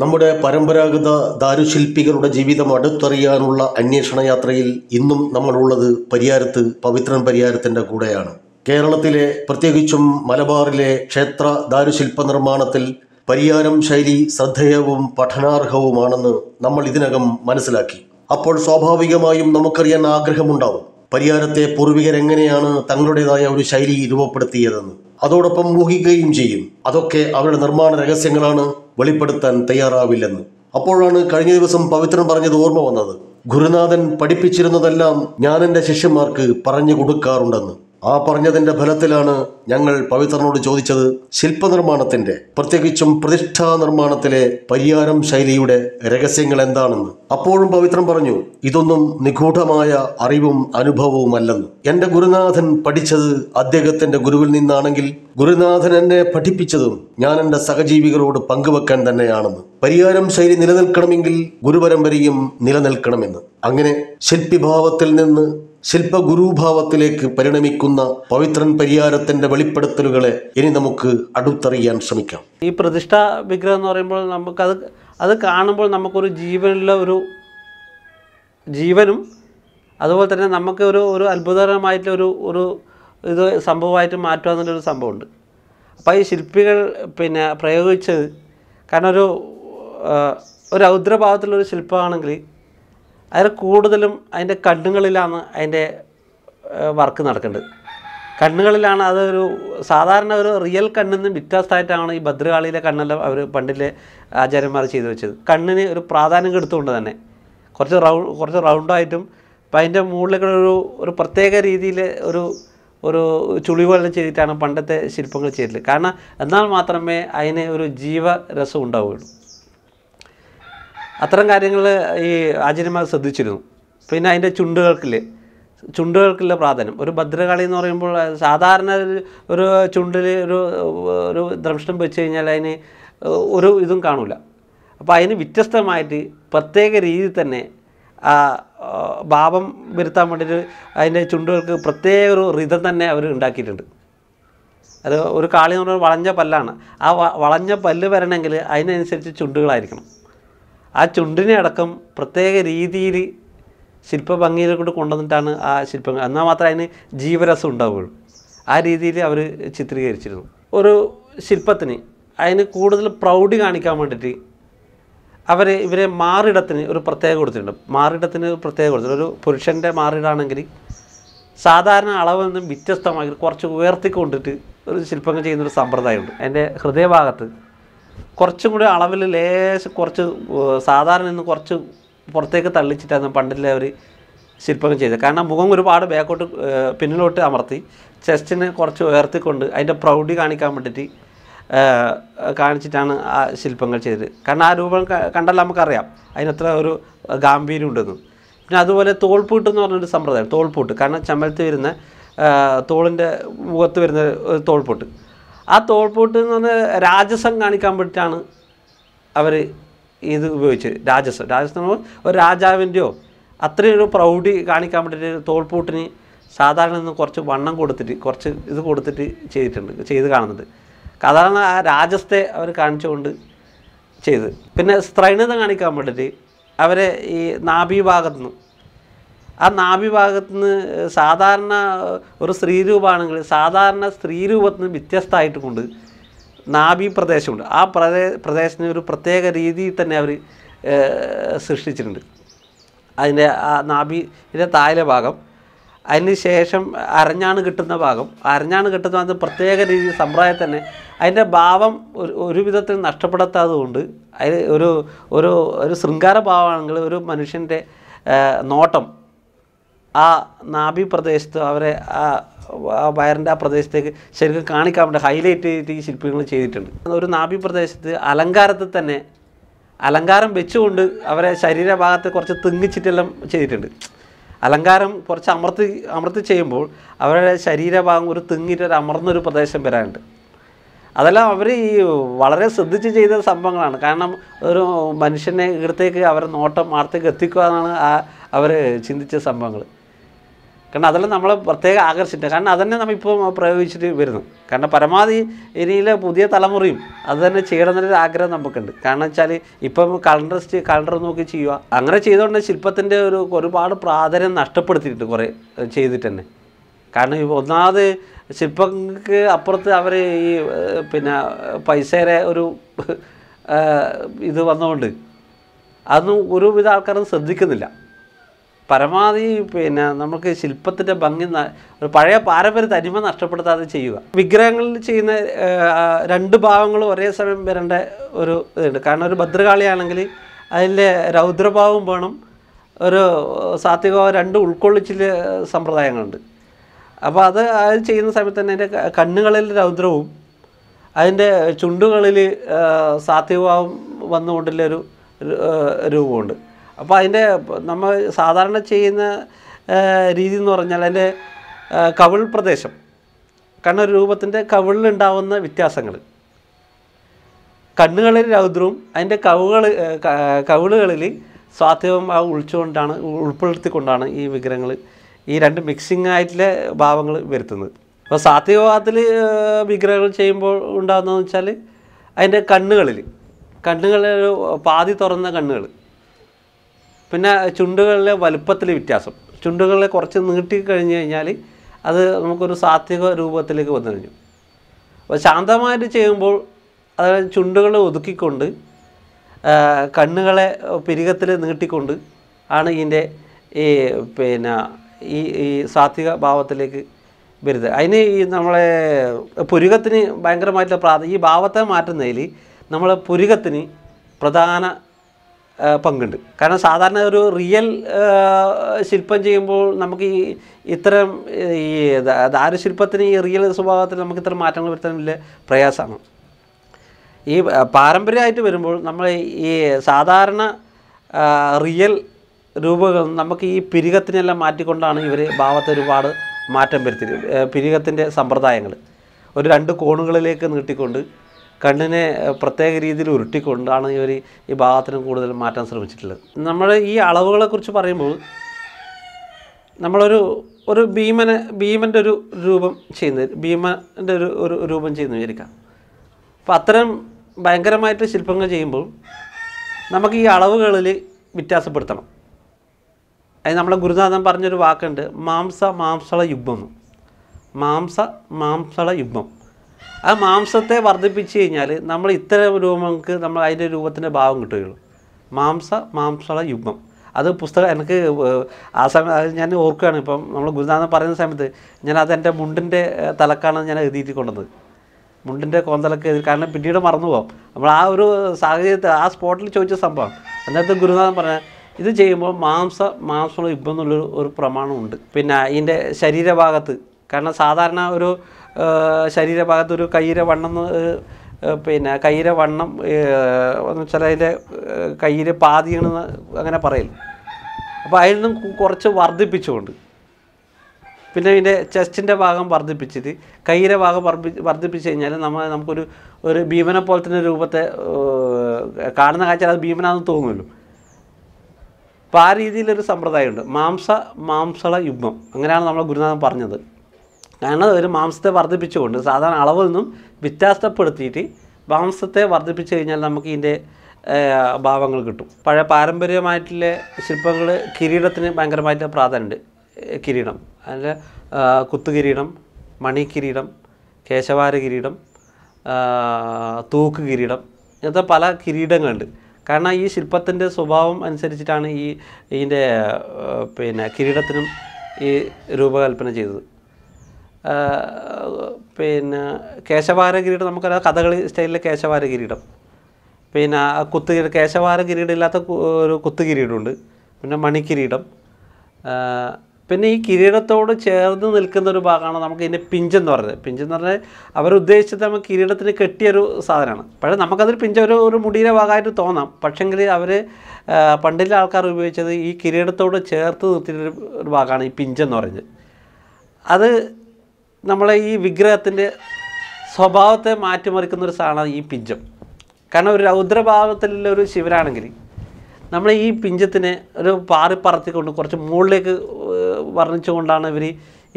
നമ്മുടെ പരമ്പരാഗത ദാരുശില്പികളുടെ ജീവിതം അടുത്തറിയാനുള്ള അന്വേഷണ യാത്രയിൽ ഇന്നും നമ്മളുള്ളത് പരിയാരത്ത് പവിത്രൻ പരിയാരത്തിൻ്റെ കൂടെയാണ് കേരളത്തിലെ പ്രത്യേകിച്ചും മലബാറിലെ ക്ഷേത്ര ദാരുശില്പ നിർമ്മാണത്തിൽ പരിയാരം ശൈലി ശ്രദ്ധേയവും പഠനാർഹവുമാണെന്ന് നമ്മൾ ഇതിനകം മനസ്സിലാക്കി അപ്പോൾ സ്വാഭാവികമായും നമുക്കറിയാൻ ആഗ്രഹമുണ്ടാവും പരിയാരത്തെ പൂർവികരെങ്ങനെയാണ് തങ്ങളുടേതായ ഒരു ശൈലി രൂപപ്പെടുത്തിയതെന്ന് അതോടൊപ്പം ഊഹിക്കുകയും ചെയ്യും അതൊക്കെ അവരുടെ നിർമ്മാണ രഹസ്യങ്ങളാണ് വെളിപ്പെടുത്താൻ തയ്യാറാവില്ലെന്ന് അപ്പോഴാണ് കഴിഞ്ഞ ദിവസം പവിത്രൻ പറഞ്ഞത് ഓർമ്മ വന്നത് ഗുരുനാഥൻ പഠിപ്പിച്ചിരുന്നതെല്ലാം ഞാൻ എൻ്റെ ശിഷ്യന്മാർക്ക് പറഞ്ഞു കൊടുക്കാറുണ്ടെന്ന് ആ പറഞ്ഞതിന്റെ ഫലത്തിലാണ് ഞങ്ങൾ പവിത്രനോട് ചോദിച്ചത് ശില്പനിർമ്മാണത്തിന്റെ പ്രത്യേകിച്ചും പ്രതിഷ്ഠാ നിർമ്മാണത്തിലെ പരിയാരം ശൈലിയുടെ രഹസ്യങ്ങൾ എന്താണെന്ന് അപ്പോഴും പവിത്രം പറഞ്ഞു ഇതൊന്നും നിഗൂഢമായ അറിവും അനുഭവവുമല്ലെന്ന് എന്റെ ഗുരുനാഥൻ പഠിച്ചത് അദ്ദേഹത്തിന്റെ ഗുരുവിൽ നിന്നാണെങ്കിൽ ഗുരുനാഥൻ എന്നെ പഠിപ്പിച്ചതും ഞാൻ എൻ്റെ സഹജീവികളോട് പങ്കുവെക്കാൻ തന്നെയാണെന്ന് പരിഹാരം ശൈലി നിലനിൽക്കണമെങ്കിൽ ഗുരുപരമ്പരയും നിലനിൽക്കണമെന്ന് അങ്ങനെ ശില്പിഭാവത്തിൽ നിന്ന് ശില്പഗുരുഭാവത്തിലേക്ക് പരിണമിക്കുന്ന പവിത്രൻ പരിയാരത്തിന്റെ വെളിപ്പെടുത്തലുകളെ ഇനി നമുക്ക് അടുത്തറിയാൻ ശ്രമിക്കാം ഈ പ്രതിഷ്ഠാ വിഗ്രഹം എന്ന് പറയുമ്പോൾ നമുക്കത് അത് കാണുമ്പോൾ നമുക്കൊരു ജീവനുള്ള ഒരു ജീവനും അതുപോലെ തന്നെ നമുക്ക് ഒരു ഒരു അത്ഭുതകരമായിട്ടുള്ള ഒരു ഒരു ഇത് സംഭവമായിട്ട് മാറ്റുക എന്നുള്ളൊരു സംഭവമുണ്ട് അപ്പോൾ ഈ ശില്പികൾ പിന്നെ പ്രയോഗിച്ചത് കാരണം ഒരു ഒരു ഔദ്രഭാവത്തിലുള്ള ഒരു ശില്പമാണെങ്കിൽ അതിൽ കൂടുതലും അതിൻ്റെ കണ്ണുകളിലാണ് അതിൻ്റെ വർക്ക് നടക്കേണ്ടത് കണ്ണുകളിലാണ് അതൊരു സാധാരണ ഒരു റിയൽ കണ്ണിന്ന് വ്യത്യാസമായിട്ടാണ് ഈ ഭദ്രകാളിയിലെ കണ്ണെല്ലാം അവർ പണ്ടിലെ ആചാര്യന്മാർ ചെയ്തു വെച്ചത് കണ്ണിന് ഒരു പ്രാധാന്യം കൊടുത്തുകൊണ്ട് തന്നെ കുറച്ച് റൗ കുറച്ച് റൗണ്ടായിട്ടും അപ്പം അതിൻ്റെ മുകളിലേക്കുള്ള ഒരു ഒരു പ്രത്യേക രീതിയിൽ ഒരു ഒരു ചുളിവെല്ലാം ചെയ്തിട്ടാണ് പണ്ടത്തെ ശില്പങ്ങൾ ചെയ്തിട്ടുള്ളത് കാരണം എന്നാൽ മാത്രമേ അതിന് ഒരു ജീവരസം ഉണ്ടാവുകയുള്ളൂ അത്തരം കാര്യങ്ങൾ ഈ ആചാര്യന്മാർ ശ്രദ്ധിച്ചിരുന്നു പിന്നെ അതിൻ്റെ ചുണ്ടുകൾക്കില്ലേ ചുണ്ടുകൾക്കുള്ള പ്രാധാന്യം ഒരു ഭദ്രകളി എന്ന് പറയുമ്പോൾ സാധാരണ ഒരു ചുണ്ടിൽ ഒരു ഒരു ദ്രംഷ്ടം വെച്ച് കഴിഞ്ഞാൽ അതിന് ഒരു ഇതും കാണില്ല അപ്പോൾ അതിന് വ്യത്യസ്തമായിട്ട് പ്രത്യേക രീതിയിൽ തന്നെ ആ ഭാവം വരുത്താൻ വേണ്ടിയിട്ട് അതിൻ്റെ ചുണ്ടുകൾക്ക് പ്രത്യേക ഒരു റിതം തന്നെ അവർ ഉണ്ടാക്കിയിട്ടുണ്ട് അത് ഒരു കാളി എന്ന് പറഞ്ഞാൽ വളഞ്ഞ പല്ലാണ് ആ വളഞ്ഞ പല്ല് വരണമെങ്കിൽ അതിനനുസരിച്ച് ചുണ്ടുകളായിരിക്കണം ആ ചുണ്ടിനെ അടക്കം പ്രത്യേക രീതിയിൽ ശില്പഭംഗിയിൽ കൂടെ കൊണ്ടുവന്നിട്ടാണ് ആ ശില്പം എന്നാൽ മാത്രമേ അതിന് ജീവരസം ഉണ്ടാവുകയുള്ളൂ ആ രീതിയിൽ അവർ ചിത്രീകരിച്ചിരുന്നു ഒരു ശില്പത്തിന് അതിന് കൂടുതൽ പ്രൗഢി കാണിക്കാൻ വേണ്ടിയിട്ട് അവർ ഇവരെ മാറിടത്തിന് ഒരു പ്രത്യേക കൊടുത്തിട്ടുണ്ട് മാറിടത്തിന് പ്രത്യേകം പ്രത്യേക കൊടുത്തിട്ടുണ്ട് ഒരു പുരുഷൻ്റെ മാറിടാണെങ്കിൽ സാധാരണ അളവിൽ നിന്നും വ്യത്യസ്തമായി കുറച്ച് ഉയർത്തിക്കൊണ്ടിട്ട് ഒരു ശില്പങ്ങൾ ചെയ്യുന്നൊരു സമ്പ്രദായമുണ്ട് എൻ്റെ ഹൃദയഭാഗത്ത് കുറച്ചും കൂടി അളവിൽ ലേശം കുറച്ച് സാധാരണ നിന്ന് കുറച്ച് പുറത്തേക്ക് തള്ളിച്ചിട്ടായിരുന്നു പണ്ടിലെ അവർ ശില്പങ്ങൾ ചെയ്തത് കാരണം മുഖം ഒരുപാട് ബാക്കോട്ട് പിന്നിലോട്ട് അമർത്തി ചെസ്റ്റിനെ കുറച്ച് ഉയർത്തിക്കൊണ്ട് അതിൻ്റെ പ്രൗഢി കാണിക്കാൻ വേണ്ടിയിട്ട് കാണിച്ചിട്ടാണ് ആ ശില്പങ്ങൾ ചെയ്തത് കാരണം ആ രൂപം കണ്ടാൽ നമുക്കറിയാം അതിനത്ര ഒരു ഗാംഭീര്യം ഉണ്ടെന്ന് പിന്നെ അതുപോലെ തോൾപൂട്ട് എന്ന് പറഞ്ഞൊരു സമ്പ്രദായം തോൾപൂട്ട് കാരണം ചമ്മലത്ത് വരുന്ന തോളിൻ്റെ മുഖത്ത് വരുന്ന ഒരു തോൾപൂട്ട് ആ തോൾപോട്ട് എന്ന് പറഞ്ഞാൽ രാജസം കാണിക്കാൻ വേണ്ടിയിട്ടാണ് അവർ ഇത് ഉപയോഗിച്ചത് രാജസം രാജസം ഒരു രാജാവിൻ്റെയോ അത്രയും ഒരു പ്രൗഢി കാണിക്കാൻ വേണ്ടിയിട്ട് തോൾപൂട്ടിന് സാധാരണ നിന്ന് കുറച്ച് വണ്ണം കൊടുത്തിട്ട് കുറച്ച് ഇത് കൊടുത്തിട്ട് ചെയ്തിട്ടുണ്ട് ചെയ്ത് കാണുന്നത് സാധാരണ ആ രാജസത്തെ അവർ കാണിച്ചുകൊണ്ട് ചെയ്ത് പിന്നെ സ്ത്രൈണത കാണിക്കാൻ വേണ്ടിയിട്ട് അവരെ ഈ നാഭീഭാഗത്ത് ആ നാഭിഭാഗത്ത് നിന്ന് സാധാരണ ഒരു സ്ത്രീരൂപമാണെങ്കിൽ സാധാരണ സ്ത്രീരൂപത്തിൽ നിന്ന് വ്യത്യസ്തമായിട്ട് കൊണ്ട് നാഭി പ്രദേശമുണ്ട് ആ പ്രദേ പ്രദേശത്തിന് ഒരു പ്രത്യേക രീതിയിൽ തന്നെ അവർ സൃഷ്ടിച്ചിട്ടുണ്ട് അതിൻ്റെ ആ നാഭിൻ്റെ താഴെ ഭാഗം അതിന് ശേഷം അരഞ്ഞാണ് കിട്ടുന്ന ഭാഗം അരഞ്ഞാണ് കിട്ടുന്ന അത് പ്രത്യേക രീതി സമ്പ്രദായം തന്നെ അതിൻ്റെ ഭാവം ഒരു ഒരു വിധത്തിൽ കൊണ്ട് അതിൽ ഒരു ഒരു ഒരു ശൃംഗാര ഭാവമാണെങ്കിൽ ഒരു മനുഷ്യൻ്റെ നോട്ടം ആ നാഭി പ്രദേശത്ത് അവരെ ആ വയറിൻ്റെ ആ പ്രദേശത്തേക്ക് ശരിക്കും കാണിക്കാൻ വേണ്ടി ഹൈലൈറ്റ് ചെയ്തിട്ട് ഈ ശില്പികൾ ചെയ്തിട്ടുണ്ട് ഒരു നാഭി പ്രദേശത്ത് അലങ്കാരത്തിൽ തന്നെ അലങ്കാരം വെച്ചുകൊണ്ട് അവരെ ശരീരഭാഗത്തെ കുറച്ച് തിങ്ങിച്ചിട്ടെല്ലാം ചെയ്തിട്ടുണ്ട് അലങ്കാരം കുറച്ച് അമർത്തി അമർത്തി ചെയ്യുമ്പോൾ അവരുടെ ശരീരഭാഗം ഒരു തിങ്ങിയിട്ട് ഒരു അമർന്നൊരു പ്രദേശം വരാനുണ്ട് അതെല്ലാം അവർ ഈ വളരെ ശ്രദ്ധിച്ച് ചെയ്ത സംഭവങ്ങളാണ് കാരണം ഒരു മനുഷ്യനെ ഇടത്തേക്ക് അവരുടെ നോട്ടം ആർത്തേക്ക് എത്തിക്കുക എന്നാണ് ആ അവർ ചിന്തിച്ച സംഭവങ്ങൾ കാരണം അതെല്ലാം നമ്മളെ പ്രത്യേകം ആകർഷിച്ചിട്ട് കാരണം അതന്നെ നമ്മളിപ്പോൾ പ്രയോഗിച്ചിട്ട് വരുന്നു കാരണം പരമാവധി ഇനിയിലെ പുതിയ തലമുറയും അത് തന്നെ ചെയ്യണമെന്നൊരു ആഗ്രഹം നമുക്കുണ്ട് കാരണം വെച്ചാൽ ഇപ്പം കലണ്ടർ കലണ്ടർ നോക്കി ചെയ്യുക അങ്ങനെ ചെയ്തുകൊണ്ട് ശില്പത്തിൻ്റെ ഒരു ഒരുപാട് പ്രാധാന്യം നഷ്ടപ്പെടുത്തിയിട്ടുണ്ട് കുറേ ചെയ്തിട്ട് തന്നെ കാരണം ഒന്നാമത് ശില്പങ്ങൾക്ക് അപ്പുറത്ത് അവർ ഈ പിന്നെ പൈസയുടെ ഒരു ഇത് വന്നുകൊണ്ട് അതൊന്നും ഒരുവിധ ആൾക്കാരും ശ്രദ്ധിക്കുന്നില്ല പരമാവധി പിന്നെ നമുക്ക് ശില്പത്തിൻ്റെ ഭംഗി ഒരു പഴയ പാരമ്പര്യ തനിമ നഷ്ടപ്പെടുത്താതെ ചെയ്യുക വിഗ്രഹങ്ങളിൽ ചെയ്യുന്ന രണ്ട് ഭാവങ്ങളും ഒരേ സമയം വരേണ്ട ഒരു ഇതുണ്ട് കാരണം ഒരു ഭദ്രകാളിയാണെങ്കിൽ അതിൻ്റെ രൗദ്രഭാവം വേണം ഒരു സാത്വികഭാവം രണ്ടും ഉൾക്കൊള്ളിച്ചില് സമ്പ്രദായങ്ങളുണ്ട് അപ്പോൾ അത് അത് ചെയ്യുന്ന സമയത്ത് തന്നെ അതിൻ്റെ കണ്ണുകളിൽ രൗദ്രവും അതിൻ്റെ ചുണ്ടുകളിൽ സാത്വികഭാവം വന്നുകൊണ്ടുള്ള ഒരു രൂപമുണ്ട് അപ്പോൾ അതിൻ്റെ നമ്മൾ സാധാരണ ചെയ്യുന്ന രീതി എന്ന് പറഞ്ഞാൽ അതിൻ്റെ കവിൾ പ്രദേശം കണ്ണൊരു രൂപത്തിൻ്റെ കവിളിലുണ്ടാവുന്ന വ്യത്യാസങ്ങൾ കണ്ണുകളിൽ രൗദ്രവും അതിൻ്റെ കവുകൾ കവിളുകളിൽ സ്വാധീനം ആ ഉൾച്ചുകൊണ്ടാണ് ഉൾപ്പെടുത്തിക്കൊണ്ടാണ് ഈ വിഗ്രഹങ്ങൾ ഈ രണ്ട് മിക്സിംഗ് ആയിട്ടുള്ള ഭാവങ്ങൾ വരുത്തുന്നത് അപ്പോൾ സാത്വികവാദത്തിൽ വിഗ്രഹങ്ങൾ ചെയ്യുമ്പോൾ ഉണ്ടാകുന്നതെന്ന് വെച്ചാൽ അതിൻ്റെ കണ്ണുകളിൽ കണ്ണുകളിൽ പാതി തുറന്ന കണ്ണുകൾ പിന്നെ ചുണ്ടുകളിലെ വലുപ്പത്തിലെ വ്യത്യാസം ചുണ്ടുകളിലെ കുറച്ച് നീട്ടി കഴിഞ്ഞ് കഴിഞ്ഞാൽ അത് നമുക്കൊരു സാത്വിക രൂപത്തിലേക്ക് വന്നു കഴിഞ്ഞു അപ്പോൾ ശാന്തമായിട്ട് ചെയ്യുമ്പോൾ അതായത് ചുണ്ടുകളെ ഒതുക്കിക്കൊണ്ട് കണ്ണുകളെ പിരികത്തിൽ നീട്ടിക്കൊണ്ട് ആണ് ഇതിൻ്റെ ഈ പിന്നെ ഈ ഈ സാത്വിക ഭാവത്തിലേക്ക് വരുന്നത് അതിന് ഈ നമ്മളെ പുരുകത്തിന് ഭയങ്കരമായിട്ടുള്ള പ്രാധാന്യം ഈ ഭാവത്തെ മാറ്റുന്നതിൽ നമ്മളെ പുരുകത്തിന് പ്രധാന പങ്കുണ്ട് കാരണം സാധാരണ ഒരു റിയൽ ശില്പം ചെയ്യുമ്പോൾ നമുക്ക് ഈ ഇത്തരം ഈ ദാരുശില്പത്തിന് ഈ റിയൽ സ്വഭാവത്തിൽ നമുക്ക് ഇത്തരം മാറ്റങ്ങൾ വരുത്താൻ വലിയ പ്രയാസമാണ് ഈ പാരമ്പര്യമായിട്ട് വരുമ്പോൾ നമ്മൾ ഈ സാധാരണ റിയൽ രൂപകൾ നമുക്ക് ഈ പിരികത്തിനെല്ലാം മാറ്റിക്കൊണ്ടാണ് ഇവർ ഭാവത്തെ ഒരുപാട് മാറ്റം വരുത്തിയത് പിരികത്തിൻ്റെ സമ്പ്രദായങ്ങൾ ഒരു രണ്ട് കോണുകളിലേക്ക് നീട്ടിക്കൊണ്ട് കണ്ണിനെ പ്രത്യേക രീതിയിൽ ഉരുട്ടിക്കൊണ്ടാണ് ഇവർ ഈ ഭാഗത്തിന് കൂടുതൽ മാറ്റാൻ ശ്രമിച്ചിട്ടുള്ളത് നമ്മൾ ഈ അളവുകളെക്കുറിച്ച് പറയുമ്പോൾ നമ്മളൊരു ഒരു ഭീമനെ ഭീമൻ്റെ ഒരു രൂപം ചെയ്യുന്ന ഭീമൻ്റെ ഒരു ഒരു രൂപം ചെയ്യുന്ന വിചാരിക്കാം അപ്പോൾ അത്തരം ഭയങ്കരമായിട്ട് ശില്പങ്ങൾ ചെയ്യുമ്പോൾ നമുക്ക് ഈ അളവുകളിൽ വ്യത്യാസപ്പെടുത്തണം അതിന് നമ്മളെ ഗുരുനാഥൻ പറഞ്ഞൊരു വാക്കുണ്ട് മാംസ മാംസള യുബം മാംസ മാംസള യുബം ആ മാംസത്തെ വർദ്ധിപ്പിച്ചു കഴിഞ്ഞാൽ നമ്മൾ ഇത്തരം രൂപങ്ങൾക്ക് നമ്മൾ അതിൻ്റെ രൂപത്തിൻ്റെ ഭാവം കിട്ടുകയുള്ളൂ മാംസ മാംസള യുഗം അത് പുസ്തകം എനിക്ക് ആ സമയം അത് ഞാൻ ഓർക്കുകയാണ് ഇപ്പം നമ്മൾ ഗുരുനാഥൻ പറയുന്ന സമയത്ത് ഞാൻ അത് എൻ്റെ മുണ്ടിൻ്റെ തലക്കാണ് ഞാൻ എഴുതിയിട്ട് കൊണ്ടത് മുണ്ടിൻ്റെ കോന്തലൊക്കെ എഴുതി കാരണം പിന്നീട് മറന്നു പോകാം നമ്മൾ ആ ഒരു സാഹചര്യത്തിൽ ആ സ്പോട്ടിൽ ചോദിച്ച സംഭവം എന്നിട്ട് ഗുരുനാഥൻ പറഞ്ഞാൽ ഇത് ചെയ്യുമ്പോൾ മാംസ മാംസമുള്ള യുഗം എന്നുള്ളൊരു ഒരു പ്രമാണമുണ്ട് പിന്നെ ഇതിൻ്റെ ശരീരഭാഗത്ത് കാരണം സാധാരണ ഒരു ശരീരഭാഗത്തൊരു കയ്യിര വണ്ണം പിന്നെ കയ്യിര വണ്ണം എന്ന് വെച്ചാൽ അതിൻ്റെ കയ്യിര പാതിയെന്ന് അങ്ങനെ പറയില്ല അപ്പോൾ അതിൽ നിന്നും കുറച്ച് വർദ്ധിപ്പിച്ചുകൊണ്ട് പിന്നെ ഇതിൻ്റെ ചെസ്റ്റിൻ്റെ ഭാഗം വർദ്ധിപ്പിച്ചിട്ട് കയ്യിലെ ഭാഗം വർദ്ധിപ്പിച്ച് കഴിഞ്ഞാൽ നമ്മൾ നമുക്കൊരു ഒരു ഭീമനെ പോലെ തന്നെ രൂപത്തെ കാണുന്ന കാഴ്ച അത് ഭീമനാന്ന് തോന്നുമല്ലോ അപ്പോൾ ആ രീതിയിലൊരു സമ്പ്രദായമുണ്ട് മാംസ മാംസള യുഗ്മം അങ്ങനെയാണ് നമ്മൾ ഗുരുനാഥൻ പറഞ്ഞത് കാരണം ഒരു മാംസത്തെ വർദ്ധിപ്പിച്ചുകൊണ്ട് സാധാരണ അളവിൽ നിന്നും വ്യത്യാസപ്പെടുത്തിയിട്ട് മാംസത്തെ വർദ്ധിപ്പിച്ചു കഴിഞ്ഞാൽ നമുക്ക് ഇതിൻ്റെ ഭാവങ്ങൾ കിട്ടും പഴയ പാരമ്പര്യമായിട്ടുള്ള ശില്പങ്ങൾ കിരീടത്തിന് ഭയങ്കരമായിട്ട് പ്രാധാന്യമുണ്ട് കിരീടം അതിൽ കുത്തുകിരീടം കിരീടം കേശവാര കിരീടം തൂക്ക് കിരീടം ഇങ്ങനത്തെ പല കിരീടങ്ങളുണ്ട് കാരണം ഈ ശില്പത്തിൻ്റെ സ്വഭാവം അനുസരിച്ചിട്ടാണ് ഈ ഇതിൻ്റെ പിന്നെ കിരീടത്തിനും ഈ രൂപകൽപ്പന ചെയ്തത് പിന്നെ കേശവാര കിരീടം നമുക്കറിയാം കഥകളി സ്റ്റൈലിലെ കേശവാര കിരീടം പിന്നെ കുത്തു കിരീടം കേശവാര കിരീടം ഇല്ലാത്ത ഒരു കുത്തു കിരീടമുണ്ട് പിന്നെ മണിക്കിരീടം പിന്നെ ഈ കിരീടത്തോട് ചേർന്ന് നിൽക്കുന്ന ഒരു ഭാഗമാണ് നമുക്ക് ഇതിൻ്റെ പിഞ്ചെന്ന് പറയുന്നത് പിഞ്ചെന്ന് പറഞ്ഞാൽ അവരുദ്ദേശിച്ചത് നമുക്ക് കിരീടത്തിന് കെട്ടിയൊരു സാധനമാണ് പക്ഷേ നമുക്കതൊരു പിഞ്ച ഒരു ഒരു മുടിയുടെ ഭാഗമായിട്ട് തോന്നാം പക്ഷെങ്കിൽ അവർ പണ്ടിലെ ആൾക്കാർ ഉപയോഗിച്ചത് ഈ കിരീടത്തോട് ചേർത്ത് നിർത്തിയൊരു ഒരു ഭാഗമാണ് ഈ പിഞ്ചെന്ന് പറഞ്ഞത് അത് നമ്മളെ ഈ വിഗ്രഹത്തിൻ്റെ സ്വഭാവത്തെ മാറ്റിമറിക്കുന്ന ഒരു സാധനമാണ് ഈ പിഞ്ചം കാരണം ഒരു രൗദ്രഭാവത്തിലുള്ള ഒരു ശിവനാണെങ്കിൽ നമ്മൾ ഈ പിഞ്ചത്തിനെ ഒരു പാറിപ്പറത്തിക്കൊണ്ട് കുറച്ച് മുകളിലേക്ക് വർണ്ണിച്ചുകൊണ്ടാണ് ഇവർ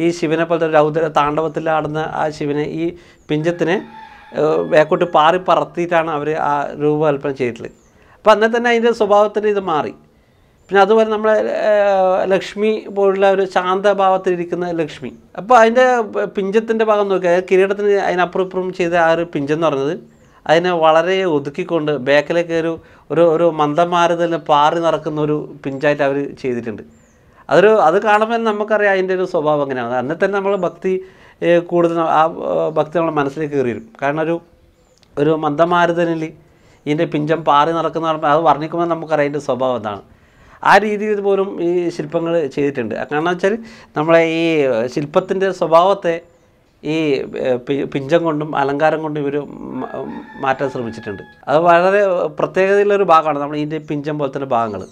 ഈ ശിവനെ പോലത്തെ രൗദ്ര താണ്ഡവത്തിൽ ആടുന്ന ആ ശിവനെ ഈ പിഞ്ചത്തിനെ വേക്കോട്ട് പാറിപ്പറത്തിയിട്ടാണ് അവർ ആ രൂപകൽപ്പന ചെയ്തിട്ടുള്ളത് അപ്പോൾ അന്നേ തന്നെ അതിൻ്റെ സ്വഭാവത്തിൻ്റെ ഇത് മാറി പിന്നെ അതുപോലെ നമ്മളെ ലക്ഷ്മി പോലുള്ള ഒരു ശാന്തഭാവത്തിലിരിക്കുന്ന ലക്ഷ്മി അപ്പോൾ അതിൻ്റെ പിഞ്ചത്തിൻ്റെ ഭാഗം നോക്കിയാൽ കിരീടത്തിന് അതിനപ്പുറം ഇപ്പുറം ചെയ്ത ആ ഒരു പിഞ്ചെന്ന് പറഞ്ഞത് അതിനെ വളരെ ഒതുക്കിക്കൊണ്ട് ബാക്കിലേക്ക് ഒരു ഒരു ഒരു മന്ദമാരുതലിന് പാറി നടക്കുന്ന ഒരു പിഞ്ചായിട്ട് അവർ ചെയ്തിട്ടുണ്ട് അതൊരു അത് കാണുമ്പോൾ നമുക്കറിയാം അതിൻ്റെ ഒരു സ്വഭാവം എങ്ങനെയാണ് അന്നെ തന്നെ നമ്മൾ ഭക്തി കൂടുതൽ ആ ഭക്തി നമ്മളെ മനസ്സിലേക്ക് കയറി വരും കാരണം ഒരു ഒരു മന്ദമാരുതനിൽ ഇതിൻ്റെ പിഞ്ചം പാറി നടക്കുന്ന അത് വർണ്ണിക്കുമ്പോൾ നമുക്കറിയാം അതിൻ്റെ സ്വഭാവം എന്താണ് ആ രീതിയിൽ പോലും ഈ ശില്പങ്ങൾ ചെയ്തിട്ടുണ്ട് കാരണം വെച്ചാൽ നമ്മളെ ഈ ശില്പത്തിൻ്റെ സ്വഭാവത്തെ ഈ പിഞ്ചം കൊണ്ടും അലങ്കാരം കൊണ്ടും ഇവർ മാറ്റാൻ ശ്രമിച്ചിട്ടുണ്ട് അത് വളരെ പ്രത്യേകതയുള്ളൊരു ഭാഗമാണ് നമ്മൾ ഇതിൻ്റെ പിഞ്ചം പോലത്തെ ഭാഗങ്ങൾ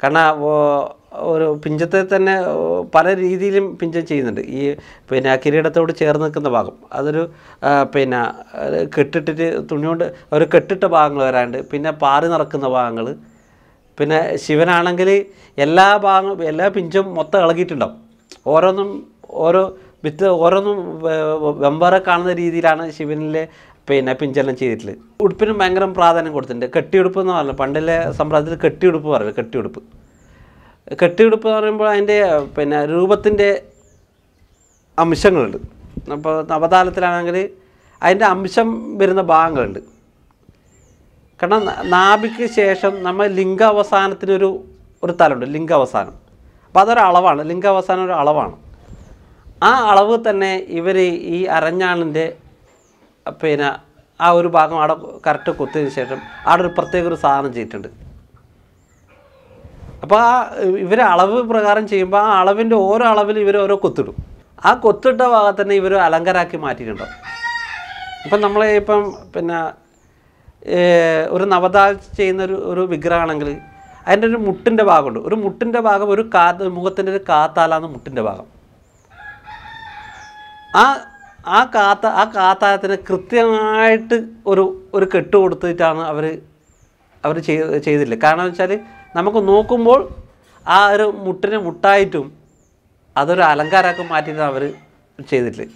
കാരണം ഒരു പിഞ്ചത്തെ തന്നെ പല രീതിയിലും പിഞ്ചം ചെയ്യുന്നുണ്ട് ഈ പിന്നെ കിരീടത്തോട് ചേർന്ന് നിൽക്കുന്ന ഭാഗം അതൊരു പിന്നെ കെട്ടിട്ടിട്ട് തുണി കൊണ്ട് ഒരു കെട്ടിട്ട ഭാഗങ്ങൾ വരാണ്ട് പിന്നെ പാറി നടക്കുന്ന ഭാഗങ്ങൾ പിന്നെ ശിവനാണെങ്കിൽ എല്ലാ ഭാഗം എല്ലാ പിഞ്ചും മൊത്തം ഇളകിയിട്ടുണ്ടാവും ഓരോന്നും ഓരോ വിത്ത് ഓരോന്നും വെമ്പറെ കാണുന്ന രീതിയിലാണ് ശിവനിലെ പിന്നെ പിഞ്ചെല്ലാം ചെയ്തിട്ടുള്ളത് ഉടുപ്പിനും ഭയങ്കര പ്രാധാന്യം കൊടുത്തിട്ടുണ്ട് കെട്ടിയുടുപ്പ് എന്ന് പറഞ്ഞു പണ്ടിലെ സമ്പ്രദായത്തിൽ കെട്ടിയുടുപ്പ് പറയുന്നത് കെട്ടിയുടുപ്പ് കെട്ടിയുടുപ്പ് എന്ന് പറയുമ്പോൾ അതിൻ്റെ പിന്നെ രൂപത്തിൻ്റെ അംശങ്ങളുണ്ട് അപ്പോൾ നവതാലത്തിലാണെങ്കിൽ അതിൻ്റെ അംശം വരുന്ന ഭാഗങ്ങളുണ്ട് കാരണം നാഭിക്ക് ശേഷം നമ്മൾ ലിംഗാവസാനത്തിനൊരു ഒരു തലമുണ്ട് ലിംഗാവസാനം അപ്പോൾ അതൊരളവാണ് ലിംഗാവസാനം ഒരു അളവാണ് ആ അളവ് തന്നെ ഇവർ ഈ അരഞ്ഞാളിൻ്റെ പിന്നെ ആ ഒരു ഭാഗം അവിടെ കറക്റ്റ് കുത്തിയതിന് ശേഷം അവിടെ ഒരു പ്രത്യേക ഒരു സാധനം ചെയ്തിട്ടുണ്ട് അപ്പോൾ ആ ഇവർ അളവ് പ്രകാരം ചെയ്യുമ്പോൾ ആ അളവിൻ്റെ ഓരോ അളവിൽ ഇവർ ഓരോ കൊത്തിടും ആ കൊത്തിട്ട ഭാഗത്ത് തന്നെ ഇവർ അലങ്കരാക്കി മാറ്റിയിട്ടുണ്ടാവും ഇപ്പം നമ്മളെ ഇപ്പം പിന്നെ ഒരു നവതാ ചെയ്യുന്ന ഒരു ഒരു വിഗ്രഹമാണെങ്കിൽ അതിൻ്റെ ഒരു മുട്ടിൻ്റെ ഭാഗമുണ്ട് ഒരു മുട്ടിൻ്റെ ഭാഗം ഒരു കാ മുഖത്തിൻ്റെ ഒരു കാത്താലാണ് മുട്ടിൻ്റെ ഭാഗം ആ ആ കാത്ത ആ കാത്താലത്തിന് കൃത്യമായിട്ട് ഒരു ഒരു കെട്ട് കൊടുത്തിട്ടാണ് അവർ അവർ ചെയ്തില്ല കാരണം എന്ന് വെച്ചാൽ നമുക്ക് നോക്കുമ്പോൾ ആ ഒരു മുട്ടിനെ മുട്ടായിട്ടും അതൊരു അലങ്കാരമാക്കി മാറ്റിയിട്ടാണ് അവർ ചെയ്തിട്ടില്ല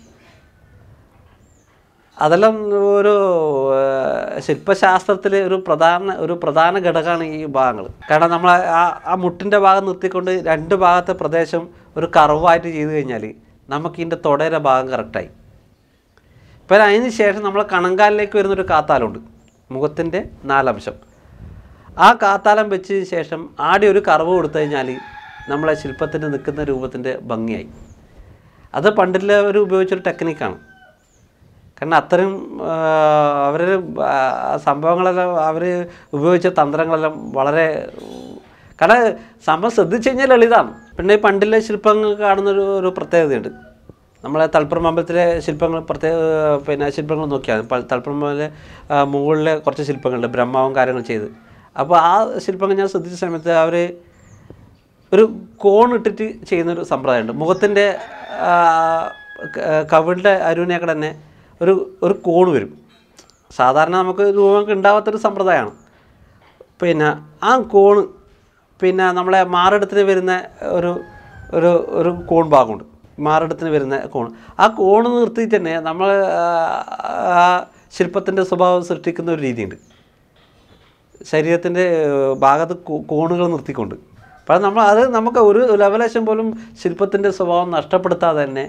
അതെല്ലാം ഒരു ശില്പശാസ്ത്രത്തിൽ ഒരു പ്രധാന ഒരു പ്രധാന ഘടകമാണ് ഈ ഭാഗങ്ങൾ കാരണം നമ്മൾ ആ ആ മുട്ടിൻ്റെ ഭാഗം നിർത്തിക്കൊണ്ട് രണ്ട് ഭാഗത്തെ പ്രദേശം ഒരു കറവായിട്ട് ചെയ്തു കഴിഞ്ഞാൽ നമുക്ക് ഇതിൻ്റെ തുടയുടെ ഭാഗം കറക്റ്റായി ഇപ്പം അതിന് ശേഷം നമ്മൾ കണങ്കാലിലേക്ക് വരുന്നൊരു കാത്താലുണ്ട് മുഖത്തിൻ്റെ നാലംശം ആ കാത്താലം വെച്ചതിന് ശേഷം ആടി ഒരു കറവ് കൊടുത്തു കഴിഞ്ഞാൽ നമ്മളെ ശില്പത്തിൻ്റെ നിൽക്കുന്ന രൂപത്തിൻ്റെ ഭംഗിയായി അത് പണ്ടിലെ ഉപയോഗിച്ചൊരു ടെക്നിക്കാണ് കാരണം അത്രയും അവർ സംഭവങ്ങളെല്ലാം അവർ ഉപയോഗിച്ച തന്ത്രങ്ങളെല്ലാം വളരെ കാരണം സംഭവം ശ്രദ്ധിച്ചു കഴിഞ്ഞാൽ ലളിതാണ് പിന്നെ പണ്ടിലെ ശില്പങ്ങൾ കാണുന്നൊരു ഒരു പ്രത്യേകതയുണ്ട് നമ്മളെ തളിപ്പുറം അമ്പലത്തിലെ ശില്പങ്ങൾ പ്രത്യേക പിന്നെ ശില്പങ്ങൾ നോക്കിയാണ് തളിപ്പുറം അമ്പലത്തിലെ മുകളിലെ കുറച്ച് ശില്പങ്ങളുണ്ട് ബ്രഹ്മാവും കാര്യങ്ങൾ ചെയ്ത് അപ്പോൾ ആ ശില്പങ്ങൾ ഞാൻ ശ്രദ്ധിച്ച സമയത്ത് അവർ ഒരു കോൺ ഇട്ടിട്ട് ചെയ്യുന്നൊരു സമ്പ്രദായമുണ്ട് മുഖത്തിൻ്റെ കവിളിൻ്റെ അരുവിനെയൊക്കെ തന്നെ ഒരു ഒരു കോഡ് വരും സാധാരണ നമുക്ക് രൂപങ്ങൾക്ക് ഉണ്ടാവാത്തൊരു സമ്പ്രദായമാണ് പിന്നെ ആ കോണ് പിന്നെ നമ്മളെ മാറിടത്തിന് വരുന്ന ഒരു ഒരു ഒരു കോൺ ഭാഗമുണ്ട് മാറിടത്തിന് വരുന്ന കോൺ ആ കോൺ നിർത്തിയിട്ട് തന്നെ നമ്മൾ ആ ശില്പത്തിൻ്റെ സ്വഭാവം സൃഷ്ടിക്കുന്ന ഒരു രീതിയുണ്ട് ശരീരത്തിൻ്റെ ഭാഗത്ത് കോണുകൾ നിർത്തിക്കൊണ്ട് അപ്പോൾ നമ്മൾ അത് നമുക്ക് ഒരു ലെവലേശം പോലും ശില്പത്തിൻ്റെ സ്വഭാവം നഷ്ടപ്പെടുത്താതെ തന്നെ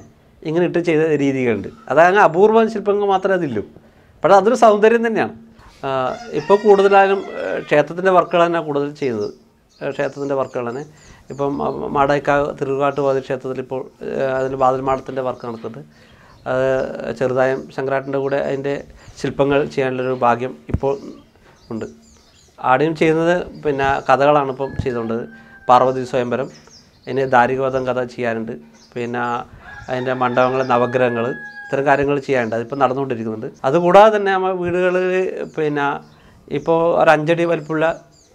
ഇങ്ങനെ ഇട്ട് ചെയ്ത രീതികളുണ്ട് അതങ്ങ് അപൂർവ ശില്പങ്ങൾ മാത്രമേ അതില്ലൂ പക്ഷേ അതൊരു സൗന്ദര്യം തന്നെയാണ് ഇപ്പോൾ കൂടുതലായാലും ക്ഷേത്രത്തിൻ്റെ വർക്കുകൾ തന്നെയാണ് കൂടുതൽ ചെയ്യുന്നത് ക്ഷേത്രത്തിൻ്റെ തന്നെ ഇപ്പം തിരുവാട്ട് തിരുവാട്ടുപാതി ക്ഷേത്രത്തിൽ ഇപ്പോൾ അതിൽ ബാദൽമാടത്തിൻ്റെ വർക്ക് നടക്കുന്നത് അത് ചെറുതായും ശങ്കരാട്ടിൻ്റെ കൂടെ അതിൻ്റെ ശില്പങ്ങൾ ചെയ്യാനുള്ളൊരു ഭാഗ്യം ഇപ്പോൾ ഉണ്ട് ആടിയും ചെയ്യുന്നത് പിന്നെ കഥകളാണ് ഇപ്പം ചെയ്തുകൊണ്ടത് പാർവതി സ്വയംവരം ഇനി ദാരികവധം കഥ ചെയ്യാനുണ്ട് പിന്നെ അതിൻ്റെ മണ്ഡപങ്ങൾ നവഗ്രഹങ്ങൾ ഇത്തരം കാര്യങ്ങൾ ചെയ്യാനുണ്ട് അതിപ്പോൾ നടന്നുകൊണ്ടിരിക്കുന്നുണ്ട് അതുകൂടാതെ തന്നെ നമ്മൾ വീടുകളിൽ പിന്നെ ഇപ്പോൾ ഒരു അഞ്ചടി വലിപ്പമുള്ള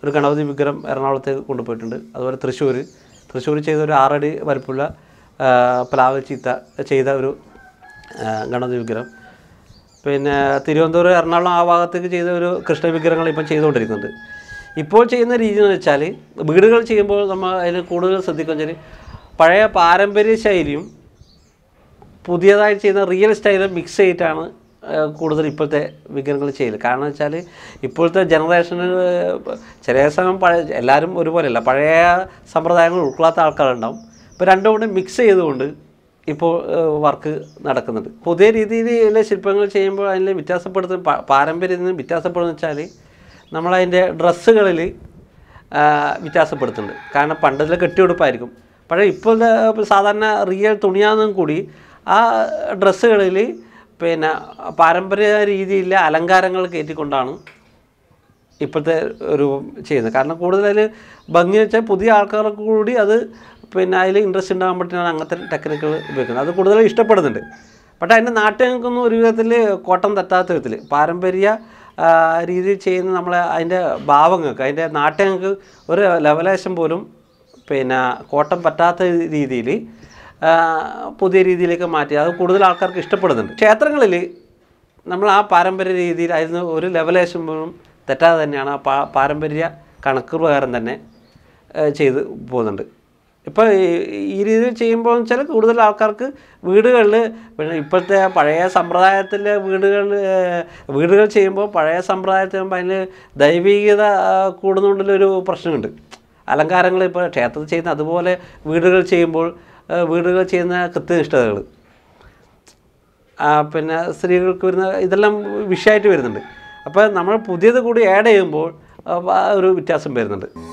ഒരു ഗണപതി വിഗ്രഹം എറണാകുളത്തേക്ക് കൊണ്ടുപോയിട്ടുണ്ട് അതുപോലെ തൃശ്ശൂർ തൃശ്ശൂർ ചെയ്ത ഒരു ആറടി വലിപ്പമുള്ള പ്ലാവ് ചീത്ത ചെയ്ത ഒരു ഗണപതി വിഗ്രഹം പിന്നെ തിരുവനന്തപുരം എറണാകുളം ആ ഭാഗത്തേക്ക് ചെയ്ത ഒരു കൃഷ്ണ വിഗ്രഹങ്ങൾ ഇപ്പം ചെയ്തുകൊണ്ടിരിക്കുന്നുണ്ട് ഇപ്പോൾ ചെയ്യുന്ന രീതി എന്ന് വെച്ചാൽ വീടുകൾ ചെയ്യുമ്പോൾ നമ്മൾ അതിൽ കൂടുതൽ ശ്രദ്ധിക്കുക പഴയ പാരമ്പര്യ ശൈലിയും പുതിയതായി ചെയ്യുന്ന റിയൽ സ്റ്റൈലും മിക്സ് ചെയ്തിട്ടാണ് കൂടുതൽ ഇപ്പോഴത്തെ വിഗ്രഹങ്ങൾ ചെയ്യല് കാരണം വെച്ചാൽ ഇപ്പോഴത്തെ ജനറേഷന് ചില സമയം പഴയ എല്ലാവരും ഒരുപോലെയല്ല പഴയ സമ്പ്രദായങ്ങൾ ഉൾക്കൊള്ളാത്ത ആൾക്കാരുണ്ടാവും ഇപ്പോൾ രണ്ടും കൂടി മിക്സ് ചെയ്തുകൊണ്ട് ഇപ്പോൾ വർക്ക് നടക്കുന്നുണ്ട് പുതിയ രീതിയിലെ ശില്പങ്ങൾ ചെയ്യുമ്പോൾ അതിൽ വ്യത്യാസപ്പെടുത്തുന്ന പാരമ്പര്യത്തിൽ നിന്ന് വ്യത്യാസപ്പെടുന്ന വെച്ചാൽ നമ്മളതിൻ്റെ ഡ്രസ്സുകളിൽ വ്യത്യാസപ്പെടുത്തുന്നുണ്ട് കാരണം പണ്ടതിൽ കെട്ടിയുടുപ്പായിരിക്കും പക്ഷേ ഇപ്പോഴത്തെ സാധാരണ റിയൽ തുണിയാണെന്നും കൂടി ആ ഡ്രസ്സുകളിൽ പിന്നെ പാരമ്പര്യ രീതിയിലെ അലങ്കാരങ്ങൾ കയറ്റിക്കൊണ്ടാണ് ഇപ്പോഴത്തെ രൂപം ചെയ്യുന്നത് കാരണം കൂടുതൽ അതിൽ ഭംഗി വെച്ചാൽ പുതിയ ആൾക്കാർക്ക് കൂടി അത് പിന്നെ അതിൽ ഇൻട്രസ്റ്റ് ഉണ്ടാകാൻ പറ്റുന്ന അങ്ങനത്തെ ടെക്നിക്കുകൾ ഉപയോഗിക്കുന്നത് അത് കൂടുതൽ ഇഷ്ടപ്പെടുന്നുണ്ട് പക്ഷേ അതിൻ്റെ നാട്ടുകൾക്കൊന്നും ഒരു വിധത്തിൽ കോട്ടം തട്ടാത്ത വിധത്തിൽ പാരമ്പര്യ രീതിയിൽ ചെയ്യുന്ന നമ്മൾ അതിൻ്റെ ഭാവങ്ങൾക്ക് അതിൻ്റെ നാട്ടുകൾക്ക് ഒരു ലെവലേശം പോലും പിന്നെ കോട്ടം പറ്റാത്ത രീതിയിൽ പുതിയ രീതിയിലേക്ക് മാറ്റി അത് കൂടുതൽ ആൾക്കാർക്ക് ഇഷ്ടപ്പെടുന്നുണ്ട് ക്ഷേത്രങ്ങളിൽ നമ്മൾ ആ പാരമ്പര്യ രീതിയിൽ അതിന് ഒരു ലെവലേഷുമ്പോഴും തെറ്റാതെ തന്നെയാണ് ആ പാ പാരമ്പര്യ കണക്ക് പ്രകാരം തന്നെ ചെയ്ത് പോകുന്നുണ്ട് ഇപ്പോൾ ഈ രീതിയിൽ ചെയ്യുമ്പോൾ എന്ന് വെച്ചാൽ കൂടുതൽ ആൾക്കാർക്ക് വീടുകളിൽ പിന്നെ ഇപ്പോഴത്തെ പഴയ സമ്പ്രദായത്തിലെ വീടുകളിൽ വീടുകൾ ചെയ്യുമ്പോൾ പഴയ സമ്പ്രദായത്തിൽ അതിന് ദൈവികത കൂടുന്നുകൊണ്ടുള്ളൊരു പ്രശ്നമുണ്ട് അലങ്കാരങ്ങൾ ഇപ്പോൾ ക്ഷേത്രത്തിൽ ചെയ്യുന്ന അതുപോലെ വീടുകൾ ചെയ്യുമ്പോൾ വീടുകൾ ചെയ്യുന്ന കൃത്യനിഷ്ഠതകൾ പിന്നെ സ്ത്രീകൾക്ക് വരുന്ന ഇതെല്ലാം വിഷയമായിട്ട് വരുന്നുണ്ട് അപ്പോൾ നമ്മൾ പുതിയത് കൂടി ആഡ് ചെയ്യുമ്പോൾ ഒരു വ്യത്യാസം വരുന്നുണ്ട്